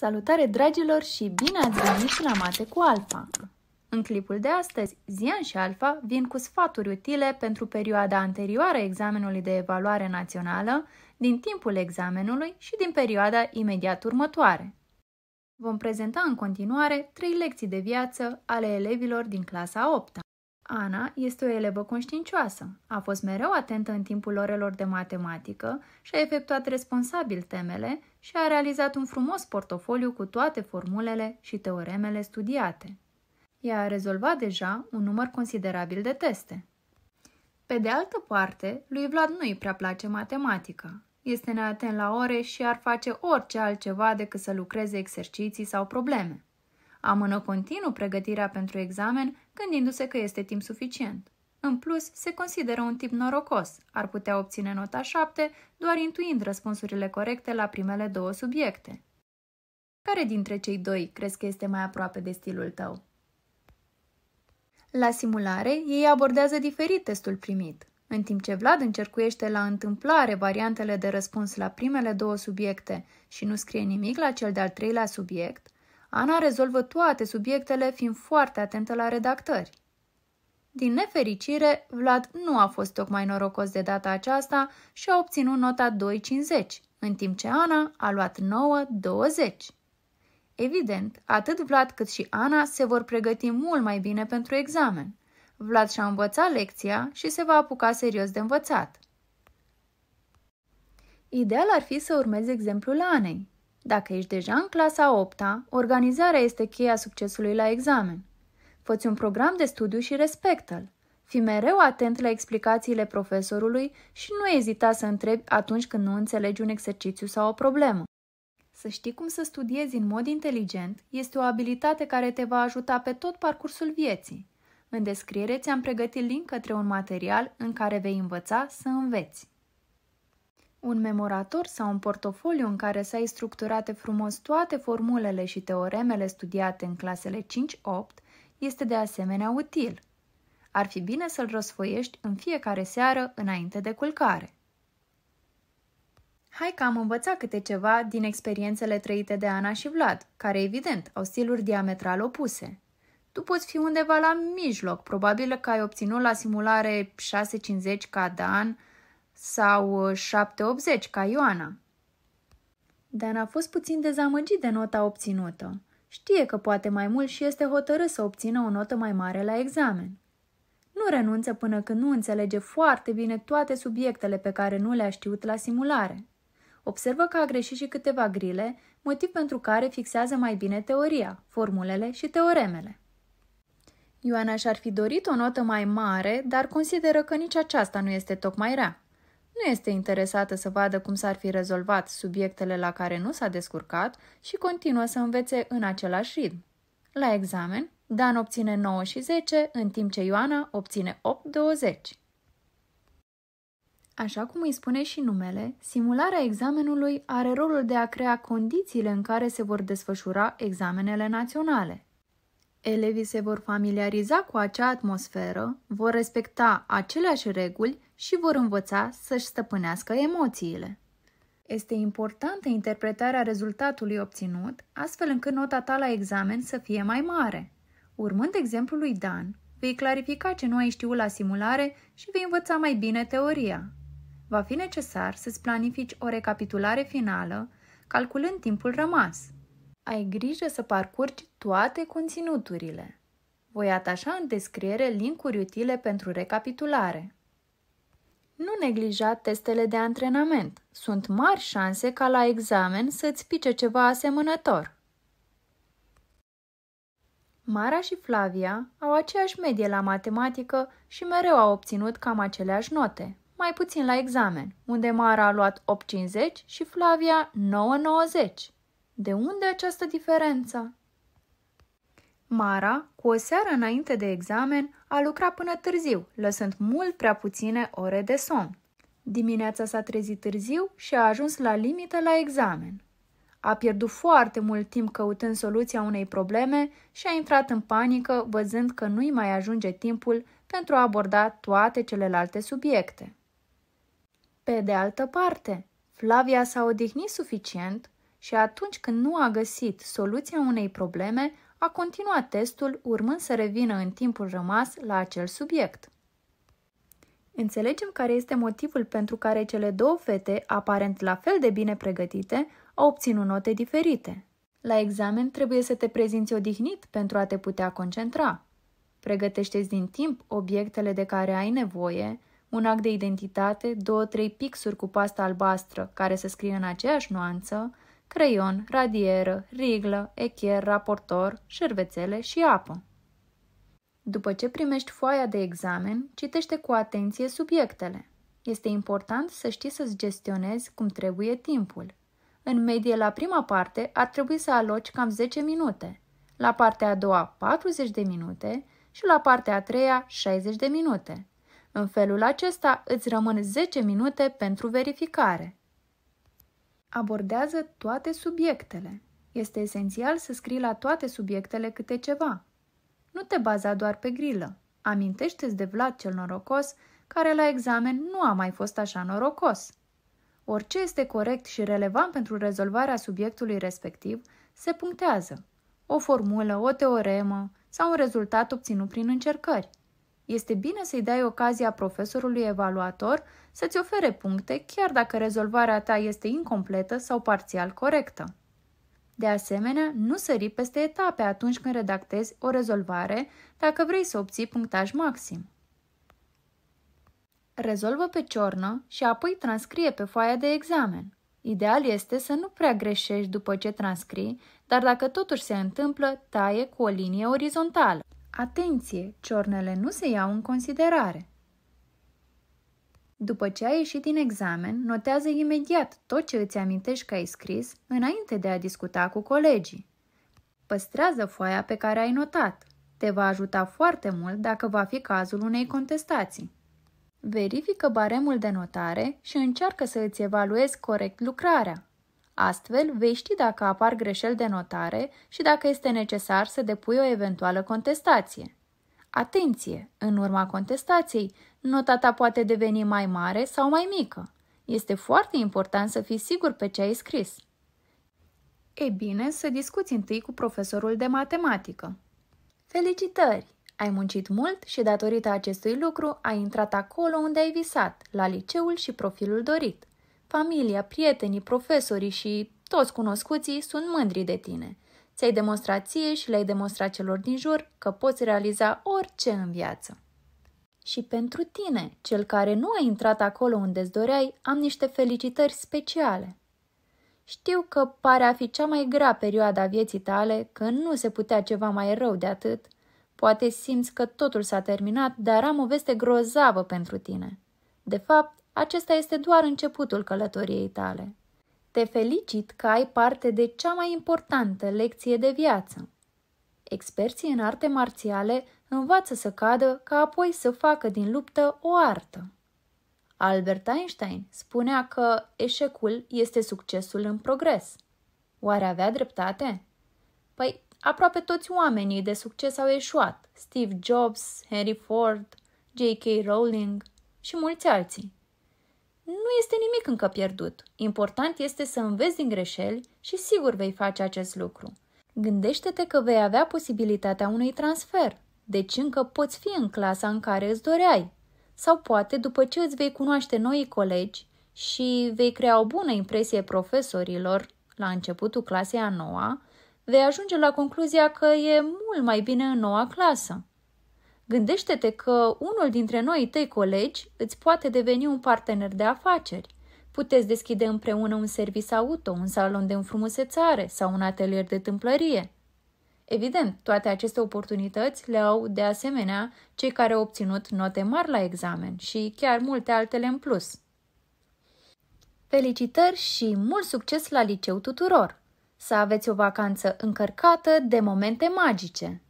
Salutare dragilor și bine ați venit la Mate cu Alfa! În clipul de astăzi, Zian și Alfa vin cu sfaturi utile pentru perioada anterioară examenului de evaluare națională, din timpul examenului și din perioada imediat următoare. Vom prezenta în continuare trei lecții de viață ale elevilor din clasa 8 -a. Ana este o elevă conștiincioasă. A fost mereu atentă în timpul orelor de matematică și a efectuat responsabil temele și a realizat un frumos portofoliu cu toate formulele și teoremele studiate. Ea a rezolvat deja un număr considerabil de teste. Pe de altă parte, lui Vlad nu-i prea place matematica. Este neatent la ore și ar face orice altceva decât să lucreze exerciții sau probleme. Amână continuu pregătirea pentru examen, gândindu-se că este timp suficient. În plus, se consideră un tip norocos, ar putea obține nota 7 doar intuind răspunsurile corecte la primele două subiecte. Care dintre cei doi crezi că este mai aproape de stilul tău? La simulare, ei abordează diferit testul primit. În timp ce Vlad încercuiește la întâmplare variantele de răspuns la primele două subiecte și nu scrie nimic la cel de-al treilea subiect, Ana rezolvă toate subiectele fiind foarte atentă la redactări. Din nefericire, Vlad nu a fost tocmai norocos de data aceasta și a obținut nota 2,50, în timp ce Ana a luat 9,20. Evident, atât Vlad cât și Ana se vor pregăti mult mai bine pentru examen. Vlad și-a învățat lecția și se va apuca serios de învățat. Ideal ar fi să urmezi exemplul Anei. Dacă ești deja în clasa 8 -a, organizarea este cheia succesului la examen. Făți un program de studiu și respectă-l. Fii mereu atent la explicațiile profesorului și nu ezita să întrebi atunci când nu înțelegi un exercițiu sau o problemă. Să știi cum să studiezi în mod inteligent este o abilitate care te va ajuta pe tot parcursul vieții. În descriere ți-am pregătit link către un material în care vei învăța să înveți. Un memorator sau un portofoliu în care să ai structurate frumos toate formulele și teoremele studiate în clasele 5-8 este de asemenea util. Ar fi bine să-l răsfoiești în fiecare seară înainte de culcare. Hai că am învățat câte ceva din experiențele trăite de Ana și Vlad, care evident au stiluri diametral opuse. Tu poți fi undeva la mijloc, probabil că ai obținut la simulare 6,50 ca Dan, sau 780 uh, ca Ioana. Dan a fost puțin dezamăgit de nota obținută. Știe că poate mai mult și este hotărât să obțină o notă mai mare la examen. Nu renunță până când nu înțelege foarte bine toate subiectele pe care nu le-a știut la simulare. Observă că a greșit și câteva grile, motiv pentru care fixează mai bine teoria, formulele și teoremele. Ioana și-ar fi dorit o notă mai mare, dar consideră că nici aceasta nu este tocmai rea nu este interesată să vadă cum s-ar fi rezolvat subiectele la care nu s-a descurcat și continuă să învețe în același ritm. La examen, Dan obține 9 și 10, în timp ce Ioana obține 20. Așa cum îi spune și numele, simularea examenului are rolul de a crea condițiile în care se vor desfășura examenele naționale. Elevii se vor familiariza cu acea atmosferă, vor respecta aceleași reguli și vor învăța să-și stăpânească emoțiile. Este importantă interpretarea rezultatului obținut, astfel încât nota ta la examen să fie mai mare. Urmând exemplul lui Dan, vei clarifica ce nu ai știut la simulare și vei învăța mai bine teoria. Va fi necesar să-ți planifici o recapitulare finală, calculând timpul rămas. Ai grijă să parcurgi toate conținuturile. Voi atașa în descriere linkuri utile pentru recapitulare. Nu neglija testele de antrenament. Sunt mari șanse ca la examen să-ți pice ceva asemănător. Mara și Flavia au aceeași medie la matematică și mereu au obținut cam aceleași note, mai puțin la examen, unde Mara a luat 8,50 și Flavia 9,90. De unde această diferență? Mara, cu o seară înainte de examen, a lucrat până târziu, lăsând mult prea puține ore de somn. Dimineața s-a trezit târziu și a ajuns la limită la examen. A pierdut foarte mult timp căutând soluția unei probleme și a intrat în panică văzând că nu-i mai ajunge timpul pentru a aborda toate celelalte subiecte. Pe de altă parte, Flavia s-a odihnit suficient și atunci când nu a găsit soluția unei probleme, a continuat testul, urmând să revină în timpul rămas la acel subiect. Înțelegem care este motivul pentru care cele două fete, aparent la fel de bine pregătite, au obținut note diferite. La examen trebuie să te prezinți odihnit pentru a te putea concentra. pregătește din timp obiectele de care ai nevoie, un act de identitate, două-trei pixuri cu pasta albastră care se scrie în aceeași nuanță, creion, radieră, riglă, echier, raportor, șervețele și apă. După ce primești foaia de examen, citește cu atenție subiectele. Este important să știi să-ți gestionezi cum trebuie timpul. În medie, la prima parte, ar trebui să aloci cam 10 minute, la partea a doua 40 de minute și la partea a treia 60 de minute. În felul acesta îți rămân 10 minute pentru verificare. Abordează toate subiectele. Este esențial să scrii la toate subiectele câte ceva. Nu te baza doar pe grilă. Amintește-ți de Vlad cel norocos, care la examen nu a mai fost așa norocos. Orice este corect și relevant pentru rezolvarea subiectului respectiv se punctează. O formulă, o teoremă sau un rezultat obținut prin încercări este bine să-i dai ocazia profesorului evaluator să-ți ofere puncte chiar dacă rezolvarea ta este incompletă sau parțial corectă. De asemenea, nu sări peste etape atunci când redactezi o rezolvare dacă vrei să obții punctaj maxim. Rezolvă pe ciornă și apoi transcrie pe foaia de examen. Ideal este să nu prea greșești după ce transcrii, dar dacă totuși se întâmplă, taie cu o linie orizontală. Atenție, ciornele nu se iau în considerare. După ce ai ieșit din examen, notează imediat tot ce îți amintești că ai scris înainte de a discuta cu colegii. Păstrează foaia pe care ai notat. Te va ajuta foarte mult dacă va fi cazul unei contestații. Verifică baremul de notare și încearcă să îți evaluezi corect lucrarea. Astfel, vei ști dacă apar greșeli de notare și dacă este necesar să depui o eventuală contestație. Atenție! În urma contestației, nota ta poate deveni mai mare sau mai mică. Este foarte important să fii sigur pe ce ai scris. E bine să discuți întâi cu profesorul de matematică. Felicitări! Ai muncit mult și datorită acestui lucru ai intrat acolo unde ai visat, la liceul și profilul dorit. Familia, prietenii, profesorii și toți cunoscuții sunt mândri de tine. Ți-ai demonstrat ție și le-ai demonstrat celor din jur că poți realiza orice în viață. Și pentru tine, cel care nu a intrat acolo unde îți doreai, am niște felicitări speciale. Știu că pare a fi cea mai grea perioadă a vieții tale, că nu se putea ceva mai rău de atât. Poate simți că totul s-a terminat, dar am o veste grozavă pentru tine. De fapt, acesta este doar începutul călătoriei tale. Te felicit că ai parte de cea mai importantă lecție de viață. Experții în arte marțiale învață să cadă ca apoi să facă din luptă o artă. Albert Einstein spunea că eșecul este succesul în progres. Oare avea dreptate? Păi, aproape toți oamenii de succes au eșuat. Steve Jobs, Henry Ford, J.K. Rowling și mulți alții. Nu este nimic încă pierdut. Important este să înveți din greșeli și sigur vei face acest lucru. Gândește-te că vei avea posibilitatea unui transfer, deci încă poți fi în clasa în care îți doreai. Sau poate după ce îți vei cunoaște noi colegi și vei crea o bună impresie profesorilor la începutul clasei a noua, vei ajunge la concluzia că e mult mai bine în noua clasă. Gândește-te că unul dintre noi tăi colegi îți poate deveni un partener de afaceri. Puteți deschide împreună un servis auto, un salon de înfrumusețare sau un atelier de tâmplărie. Evident, toate aceste oportunități le au de asemenea cei care au obținut note mari la examen și chiar multe altele în plus. Felicitări și mult succes la liceu tuturor! Să aveți o vacanță încărcată de momente magice!